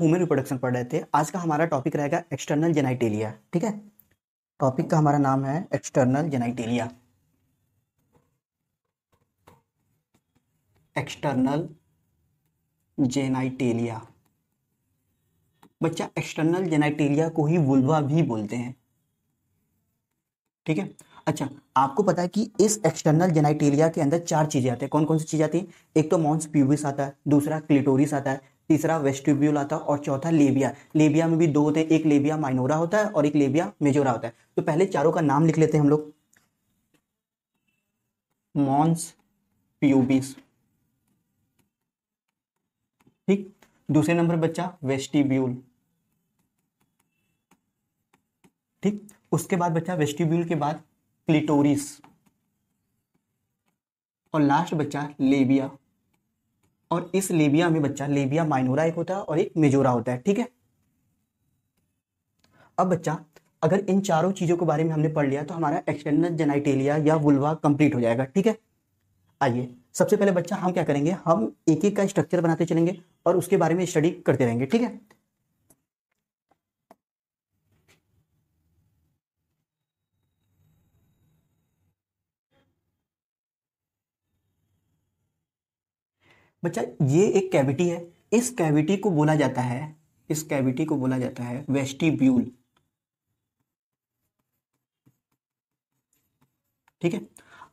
women reproduction पढ़ रहे थे आज का हमारा टॉपिक रहेगा एक्सटर्नल जेनाइटेलिया ठीक है टॉपिक का हमारा नाम है एक्सटर्नल जेनाइटेलिया एक्सटर्नल जेनाइटेलिया बच्चा एक्सटर्नल जेनाइटेलिया को ही वुल्वा भी बोलते हैं ठीक है अच्छा आपको पता है कि इस एक्सटर्नल जेनाइटेलिया के अंदर चार चीज़ें आती है कौन कौन सी चीज़ आती है एक तो मॉन्स प्यूबिस आता है दूसरा क्लिटोरिस आता है तीसरा वेस्टिब्यूल आता है और चौथा लेबिया लेबिया में भी दो होते हैं एक लेबिया माइनोरा होता है और एक लेबिया मेजोरा होता है तो पहले चारों का नाम लिख लेते हैं हम लोग मॉन्स प्यूबिस ठीक दूसरे नंबर बच्चा वेस्टिब्यूल ठीक उसके बाद बच्चा वेस्टिब्यूल के बाद क्लिटोरिस और लास्ट बच्चा लेबिया और इस लेबिया में बच्चा लेबिया माइनोरा एक होता है और एक मेजोरा होता है ठीक है अब बच्चा अगर इन चारों चीज़ों के बारे में हमने पढ़ लिया तो हमारा एक्सटर्नल जेनाइटेलिया या वुल्वा कंप्लीट हो जाएगा ठीक है आइए सबसे पहले बच्चा हम क्या करेंगे हम एक एक का स्ट्रक्चर बनाते चलेंगे और उसके बारे में स्टडी करते रहेंगे ठीक है बच्चा ये एक कैविटी है इस कैविटी को बोला जाता है इस कैविटी को बोला जाता है वेस्टिब्यूल ठीक है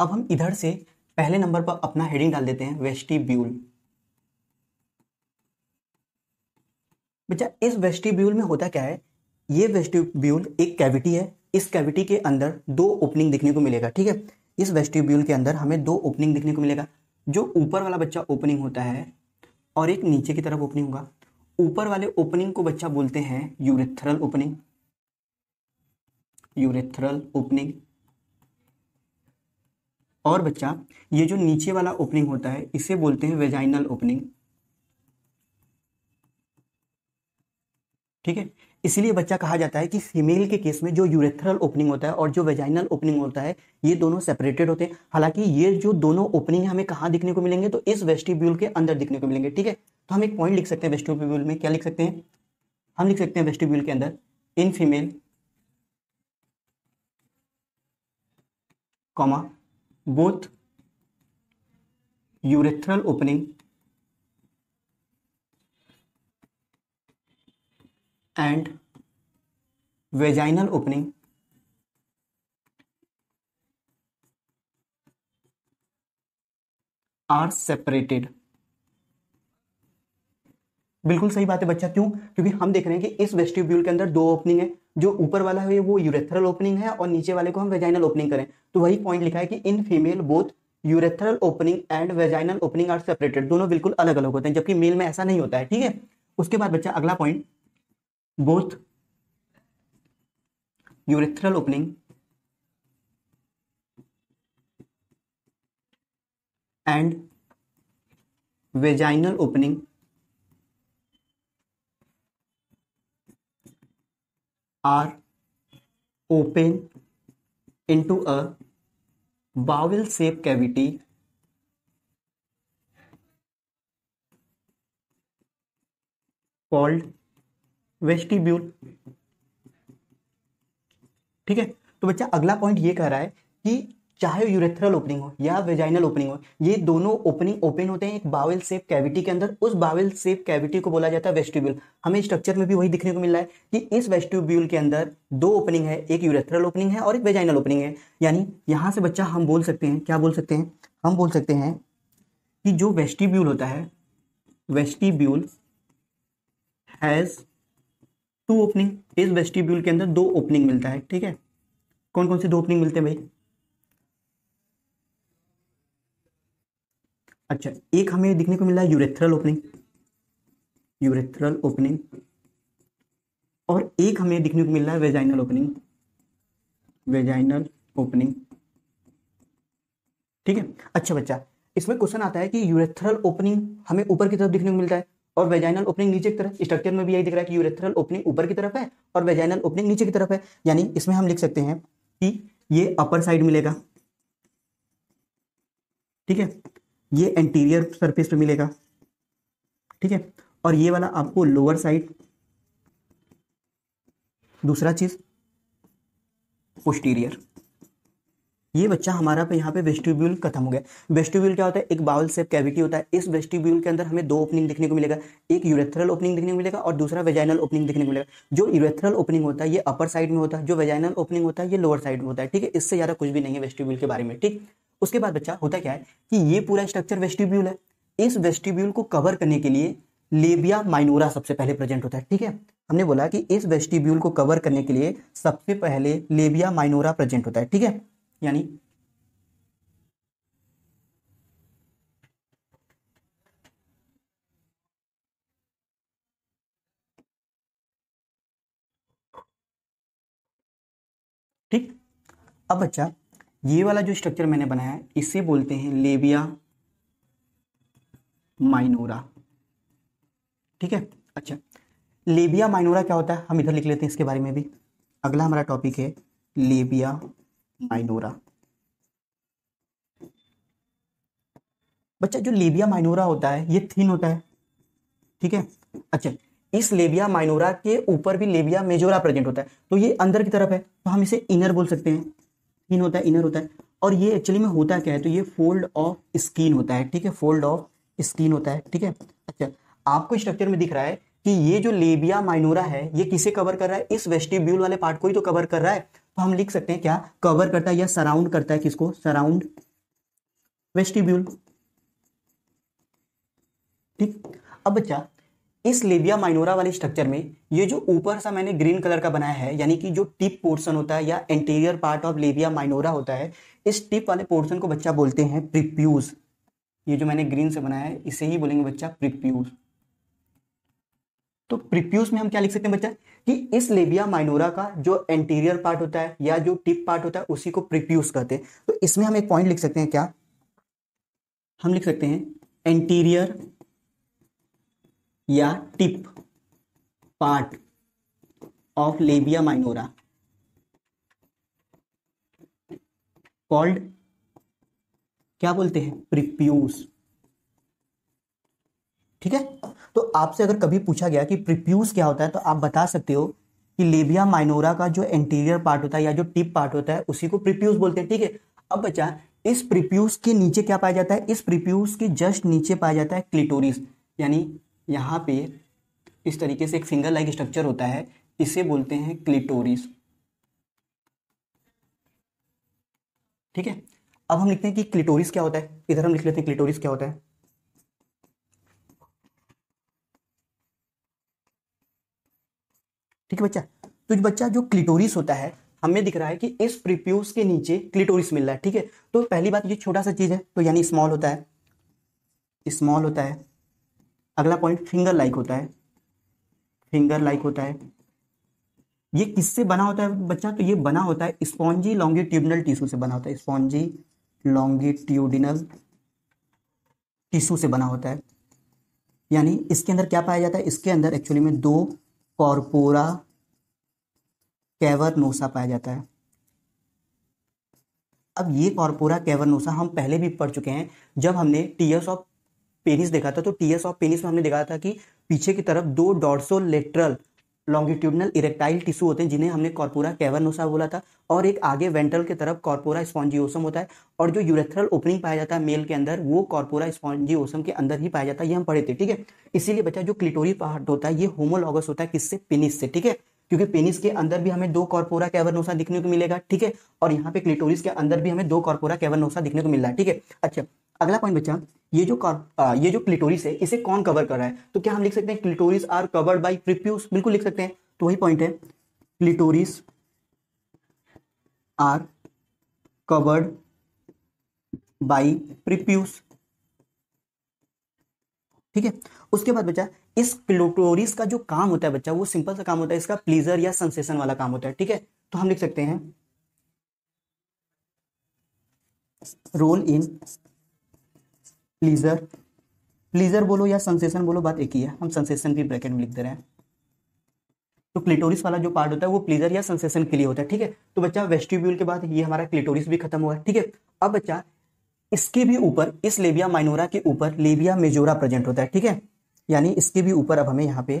अब हम इधर से पहले नंबर पर अपना हेडिंग डाल देते हैं वेस्टिब्यूल बच्चा इस वेस्टिब्यूल में होता क्या है ये वेस्टिब्यूल एक कैविटी है इस कैविटी के अंदर दो ओपनिंग दिखने को मिलेगा ठीक है इस वेस्टिब्यूल के अंदर हमें दो ओपनिंग दिखने को मिलेगा जो ऊपर वाला बच्चा ओपनिंग होता है और एक नीचे की तरफ ओपनिंग होगा ऊपर वाले ओपनिंग को बच्चा बोलते हैं यूरेथरल ओपनिंग यूरेथरल ओपनिंग और बच्चा ये जो नीचे वाला ओपनिंग होता है इसे बोलते हैं वेजाइनल ओपनिंग ठीक है इसलिए बच्चा कहा जाता है कि फीमेल के केस में जो यूरेथरल ओपनिंग होता है और जो वेजाइनल ओपनिंग होता है ये दोनों सेपरेटेड होते हैं हालांकि ये जो दोनों ओपनिंग हमें कहाँ दिखने को मिलेंगे तो इस वेस्टिब्यूल के अंदर दिखने को मिलेंगे ठीक है तो हम एक पॉइंट लिख सकते हैं वेस्टिब्यूल में क्या लिख सकते हैं हम लिख सकते हैं वेस्टिब्यूल के अंदर in female comma both urethral opening and vaginal opening are separated बिल्कुल सही बात है बच्चा क्यों क्योंकि हम देख रहे हैं कि इस वेस्टिब्यूल के अंदर दो ओपनिंग है जो ऊपर वाला है वो यूरेथरल ओपनिंग है और नीचे वाले को हम वेजाइनल ओपनिंग करें तो वही पॉइंट लिखा है कि in female both urethral opening and vaginal opening are separated दोनों बिल्कुल अलग अलग होते हैं जबकि मेल में ऐसा नहीं होता है ठीक है उसके बाद बच्चा अगला point both urethral opening and vaginal opening are open into a bowel shaped cavity called vestibule ठीक है तो बच्चा अगला पॉइंट ये कह रहा है कि चाहे यूरेथ्रल ओपनिंग हो या वेजाइनल ओपनिंग हो ये दोनों ओपनिंग ओपन होते हैं एक बावेल सेप कैविटी के अंदर उस बावेल सेप कैविटी को बोला जाता है वेस्टिब्यूल हमें स्ट्रक्चर में भी वही दिखने को मिल रहा है कि इस वेस्टिब्यूल के अंदर दो ओपनिंग है एक यूरेथ्रल ओपनिंग है और एक वेजाइनल ओपनिंग है यानी यहां से बच्चा हम बोल सकते हैं क्या बोल सकते हैं हम बोल सकते हैं कि जो वेस्टिब्यूल होता है वेस्टिब्यूल हैज़ टू ओपनिंग इस वेस्टिब्यूल के अंदर दो ओपनिंग मिलता है ठीक है कौन कौन से दो ओपनिंग मिलते हैं भाई अच्छा एक हमें दिखने को मिला है यूरेथ्रल ओपनिंग यूरेथ्रल ओपनिंग और एक हमें दिखने को मिल रहा है वेजाइनल ओपनिंग वेजाइनल ओपनिंग ठीक है अच्छा बच्चा इसमें क्वेश्चन आता है कि यूरेथ्रल ओपनिंग हमें ऊपर की तरफ दिखने को मिलता है और वेजाइनल ओपनिंग नीचे की तरफ स्ट्रक्चर में भी यही दिख रहा है कि यूरेथरल ओपनिंग ऊपर की तरफ है और वेजाइनल ओपनिंग नीचे की तरफ है यानी इसमें हम लिख सकते हैं कि ये अपर साइड मिलेगा ठीक है ये एंटीरियर सरफेस पे मिलेगा ठीक है और ये वाला आपको लोअर साइड दूसरा चीज पोस्टीरियर ये बच्चा हमारा पे यहाँ पे वेस्टिब्यूल खत्म हो गया वेस्टिब्यूल क्या होता है एक बाउल सेप कैविटी होता है इस वेस्टिब्यूल के अंदर हमें दो ओपनिंग देखने को मिलेगा एक यूरेथरल ओपनिंग देखने को मिलेगा और दूसरा वेजाइनल ओपनिंग देखने को मिलेगा जो यूरेथरल ओपनिंग होता है ये अपर साइड में होता है जो वेजाइनल ओपनिंग होता है ये लोअर साइड में होता है ठीक है इससे ज़्यादा कुछ भी नहीं है वेस्टिब्यूल के बारे में ठीक उसके बाद बच्चा होता क्या है कि ये पूरा स्ट्रक्चर वेस्टिब्यूल है इस वेस्टिब्यूल को कवर करने के लिए लेबिया माइनोरा सबसे पहले प्रेजेंट होता है ठीक है हमने बोला कि इस वेस्टिब्यूल को कवर करने के लिए सबसे पहले लेबिया माइनोरा प्रेजेंट होता है ठीक है यानी ठीक अब बच्चा ये वाला जो स्ट्रक्चर मैंने बनाया है इसे बोलते हैं लेबिया माइनोरा ठीक है अच्छा लेबिया माइनोरा क्या होता है हम इधर लिख लेते हैं इसके बारे में भी अगला हमारा टॉपिक है लेबिया माइनोरा बच्चा जो लेबिया माइनोरा होता है ये थिन होता है ठीक है अच्छा इस लेबिया माइनोरा के ऊपर भी लेबिया मेजोरा प्रेजेंट होता है तो ये अंदर की तरफ है तो हम इसे इनर बोल सकते हैं थिन होता है इनर होता है और ये एक्चुअली में होता क्या है तो ये फोल्ड ऑफ स्किन होता है ठीक है फोल्ड ऑफ स्किन होता है ठीक है अच्छा आपको स्ट्रक्चर में दिख रहा है कि ये जो लेबिया माइनोरा है ये किसे कवर कर रहा है इस वेस्टिब्यूल वाले पार्ट को ही तो कवर कर रहा है तो हम लिख सकते हैं क्या कवर करता है या सराउंड करता है किसको सराउंड वेस्टिब्यूल ठीक अब बच्चा इस लेबिया माइनोरा वाले स्ट्रक्चर में ये जो ऊपर सा मैंने ग्रीन कलर का बनाया है यानी कि जो टिप पोर्शन होता है या anterior part of labia minora होता है इस टिप वाले पोर्शन को बच्चा बोलते हैं प्रिप्यूज ये जो मैंने ग्रीन से बनाया है इसे ही बोलेंगे बच्चा प्रिप्यूज तो प्रिप्यूस में हम क्या लिख सकते हैं बच्चा कि इस लेबिया माइनोरा का जो एंटीरियर पार्ट होता है या जो टिप पार्ट होता है उसी को प्रिप्यूस कहते हैं तो इसमें हम एक पॉइंट लिख सकते हैं क्या हम लिख सकते हैं एंटीरियर या tip part of labia minora called क्या बोलते हैं प्रिप्यूस ठीक है तो आपसे अगर कभी पूछा गया कि प्रिप्यूस क्या होता है तो आप बता सकते हो कि लेबिया माइनोरा का जो एंटीरियर पार्ट होता है या जो टिप पार्ट होता है उसी को प्रिप्यूस बोलते हैं ठीक है अब बच्चा इस प्रिप्यूस के नीचे क्या पाया जाता है इस प्रिप्यूस के जस्ट नीचे पाया जाता है क्लिटोरिस यानी यहाँ पे इस तरीके से एक फिंगर लाइक स्ट्रक्चर होता है इसे बोलते हैं क्लिटोरिस ठीक है अब हम लिखते हैं कि क्लिटोरिस क्या होता है इधर हम लिख लेते हैं क्लिटोरिस क्या होता है ठीक है बच्चा तो बच्चा जो क्लिटोरिस होता है हमें दिख रहा है कि इस प्रिप्यूस के नीचे क्लिटोरिस मिल रहा है ठीक है तो पहली बात ये छोटा सा चीज़ है तो यानी स्मॉल होता है स्मॉल होता है अगला पॉइंट फिंगर लाइक होता है फिंगर लाइक होता है ये किससे बना होता है बच्चा तो ये बना होता है स्पॉन्जी लॉन्गिट्यूडनल टिश्यू से बना होता है स्पॉन्जी लॉन्गिट्यूडिनल टिश्यू से बना होता है यानी इसके अंदर क्या पाया जाता है इसके अंदर एक्चुअली में दो कॉरपोरा कैवरनोसा पाया जाता है अब ये कॉरपोरा कैवरनोसा हम पहले भी पढ़ चुके हैं जब हमने टीएस ऑफ पेनिस देखा था तो टीएस ऑफ पेनिस में हमने देखा था कि पीछे की तरफ दो dorsolateral longitudinal erectile tissue होते हैं जिन्हें हमने कॉर्पोरा कैवर्नोसा बोला था और एक आगे वेंट्रल के तरफ कॉर्पोरा स्पॉन्जियोसम होता है और जो यूरेथ्रल ओपनिंग पाया जाता है मेल के अंदर वो कॉर्पोरा स्पॉन्जियोसम के अंदर ही पाया जाता है ये हम पढ़े थे ठीक है इसीलिए बच्चा जो क्लिटोरी पार्ट होता है ये होमोलॉगस होता है किससे पेनिस से ठीक है क्योंकि पेनिस के अंदर भी हमें दो कॉर्पोरा कैवरनोसा दिखने को मिलेगा ठीक है और यहाँ पे क्लिटोरिस के अंदर भी हमें दो कॉर्पोरा कैवरनोसा दिखने को मिल रहा है ठीक है अच्छा अगला पॉइंट बच्चा ये जो आ, ये जो क्लिटोरिस है इसे कौन कवर कर रहा है तो क्या हम लिख सकते हैं clitoris are covered by prepuce बिल्कुल लिख सकते हैं तो वही पॉइंट है clitoris are covered by prepuce ठीक है उसके बाद बच्चा इस क्लिटोरिस का जो काम होता है बच्चा वो सिंपल सा काम होता है इसका प्लीजर या सेंसेशन वाला काम होता है ठीक है तो हम लिख सकते हैं रोल इन प्लीजर प्लीजर बोलो या सेंसेशन बोलो बात एक ही है हम सेंसेशन भी ब्रैकेट में लिख दे रहे हैं तो क्लिटोरिस वाला जो पार्ट होता है वो प्लीजर या सेंसेशन के लिए होता है ठीक है तो बच्चा वेस्टिब्यूल के बाद ये हमारा क्लिटोरिस भी खत्म हुआ ठीक है अब बच्चा इसके भी ऊपर इस लेबिया माइनोरा के ऊपर लेबिया मेजोरा प्रेजेंट होता है ठीक है यानी इसके भी ऊपर अब हमें यहाँ पे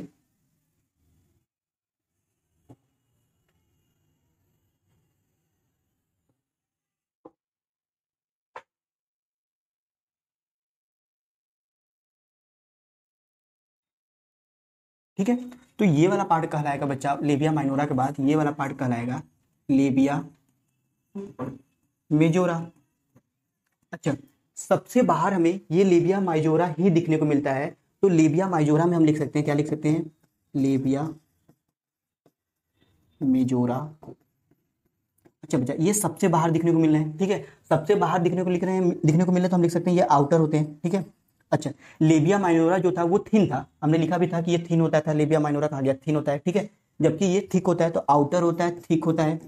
ठीक है तो ये वाला पार्ट कहलाएगा बच्चा लेबिया माइनोरा के बाद ये वाला पार्ट कहलाएगा लेबिया मेजोरा अच्छा सबसे बाहर हमें ये लेबिया माइजोरा ही दिखने को मिलता है तो लेबिया माइजोरा में हम लिख सकते हैं क्या लिख सकते हैं लेबिया मेजोरा अच्छा बच्चा ये सबसे बाहर दिखने को मिल रहे हैं ठीक है सबसे बाहर दिखने को लिख रहे हैं दिखने को मिल रहा है तो हम लिख सकते हैं ये आउटर होते हैं ठीक है अच्छा लेबिया माइनोरा जो था वो थिन था हमने लिखा भी था कि ये थिन होता था लेबिया माइनोरा कहा गया थिन होता है ठीक है जबकि ये थिक होता है तो आउटर होता है थिक होता है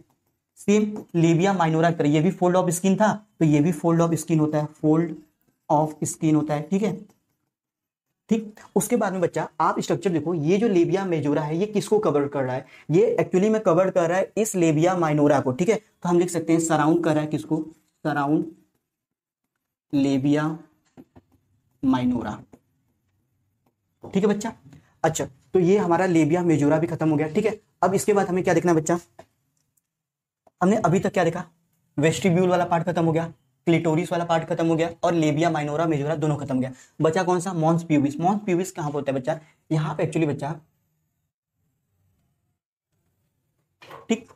सेम लेबिया माइनोरा कर ये भी फोल्ड ऑफ स्किन था तो ये भी फोल्ड ऑफ स्किन होता है फोल्ड ऑफ स्किन होता है ठीक है ठीक उसके बाद में बच्चा आप स्ट्रक्चर देखो ये जो लेबिया मेजोरा है ये किसको कवर कर रहा है ये एक्चुअली में कवर कर रहा है इस लेबिया माइनोरा को ठीक है तो हम लिख सकते हैं सराउंड कर रहा है किसको सराउंड लेबिया माइनोरा ठीक है बच्चा अच्छा तो ये हमारा लेबिया मेजोरा भी खत्म हो गया ठीक है अब इसके बाद हमें क्या देखना बच्चा हमने अभी तक क्या देखा वेस्टिब्यूल वाला पार्ट खत्म हो गया क्लिटोरिस वाला पार्ट खत्म हो गया और लेबिया माइनोरा मेजोरा दोनों खत्म हो गया बच्चा कौन सा मॉन्स प्यूबिस मॉन्स प्यूबिस कहां पर होता है बच्चा यहां पर एक्चुअली बच्चा ठीक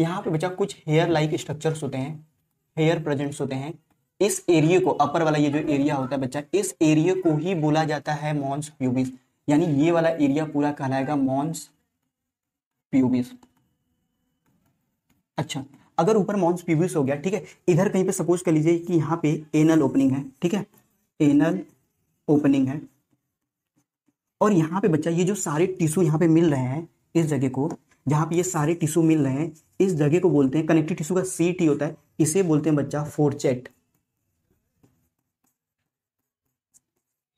यहां पे बच्चा कुछ हेयर लाइक स्ट्रक्चर्स होते हैं हेयर प्रेजेंट्स होते हैं इस एरिया को अपर वाला ये जो एरिया होता है बच्चा इस एरिया को ही बोला जाता है मॉन्स प्यूबिस यानी ये वाला एरिया पूरा कहलाएगा मॉन्स प्यूबिस अच्छा अगर ऊपर मॉन्स प्यूबिस हो गया ठीक है इधर कहीं पे सपोज कर लीजिए कि यहाँ पे एनल ओपनिंग है ठीक है एनल ओपनिंग है और यहाँ पे बच्चा ये जो सारे टिश्यू यहाँ पे मिल रहे हैं इस जगह को जहां पे ये सारे टिश्यू मिल रहे हैं इस जगह को बोलते हैं कनेक्टिव टिश्यू का सी होता है इसे बोलते हैं बच्चा फोरचेट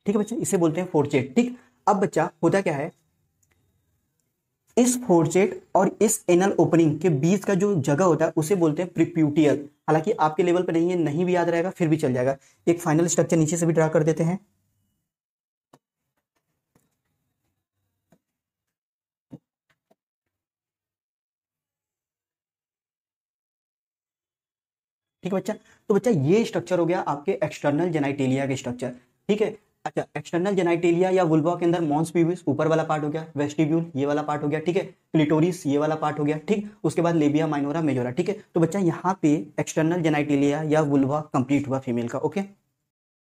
ठीक है बच्चा इसे बोलते हैं फोरचेट ठीक अब बच्चा होता क्या है इस फोरचेट और इस एनल ओपनिंग के बीच का जो जगह होता है उसे बोलते हैं प्रिप्यूटियल हालांकि आपके लेवल पर नहीं है नहीं भी याद रहेगा फिर भी चल जाएगा एक फाइनल स्ट्रक्चर नीचे से भी ड्रा कर देते हैं ठीक है बच्चा तो बच्चा ये स्ट्रक्चर हो गया आपके एक्सटर्नल जेनाइटेलिया के स्ट्रक्चर ठीक है अच्छा एक्सटर्नल जेनाइटेलिया या वुल्वा के अंदर मॉन्स प्यूबिस ऊपर वाला पार्ट हो गया वेस्टिब्यूल ये वाला पार्ट हो गया ठीक है क्लिटोरिस ये वाला पार्ट हो गया ठीक उसके बाद लेबिया माइनोरा मेजोरा ठीक है तो बच्चा यहाँ पे एक्सटर्नल जेनाइटेलिया या वुल्वा कंप्लीट हुआ फीमेल का ओके